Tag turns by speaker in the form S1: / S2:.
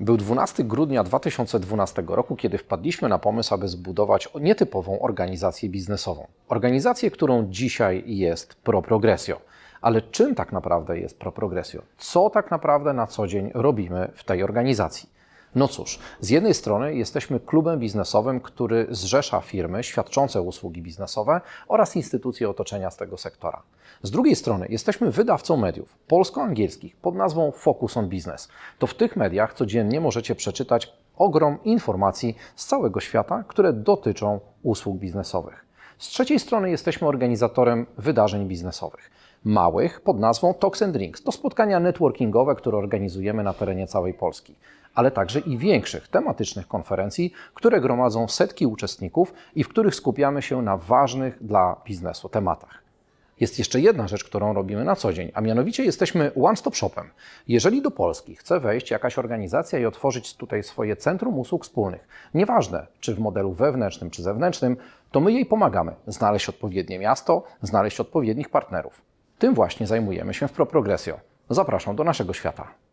S1: Był 12 grudnia 2012 roku, kiedy wpadliśmy na pomysł, aby zbudować nietypową organizację biznesową. Organizację, którą dzisiaj jest ProProgresio. Ale czym tak naprawdę jest ProProgresio? Co tak naprawdę na co dzień robimy w tej organizacji? No cóż, z jednej strony jesteśmy klubem biznesowym, który zrzesza firmy świadczące usługi biznesowe oraz instytucje otoczenia z tego sektora. Z drugiej strony jesteśmy wydawcą mediów polsko-angielskich pod nazwą Focus on Business. To w tych mediach codziennie możecie przeczytać ogrom informacji z całego świata, które dotyczą usług biznesowych. Z trzeciej strony jesteśmy organizatorem wydarzeń biznesowych. Małych pod nazwą Talks and Drinks. To spotkania networkingowe, które organizujemy na terenie całej Polski. Ale także i większych, tematycznych konferencji, które gromadzą setki uczestników i w których skupiamy się na ważnych dla biznesu tematach jest jeszcze jedna rzecz, którą robimy na co dzień, a mianowicie jesteśmy one-stop shopem. Jeżeli do Polski chce wejść jakaś organizacja i otworzyć tutaj swoje centrum usług wspólnych, nieważne czy w modelu wewnętrznym czy zewnętrznym, to my jej pomagamy znaleźć odpowiednie miasto, znaleźć odpowiednich partnerów. Tym właśnie zajmujemy się w ProProgresio. Zapraszam do naszego świata.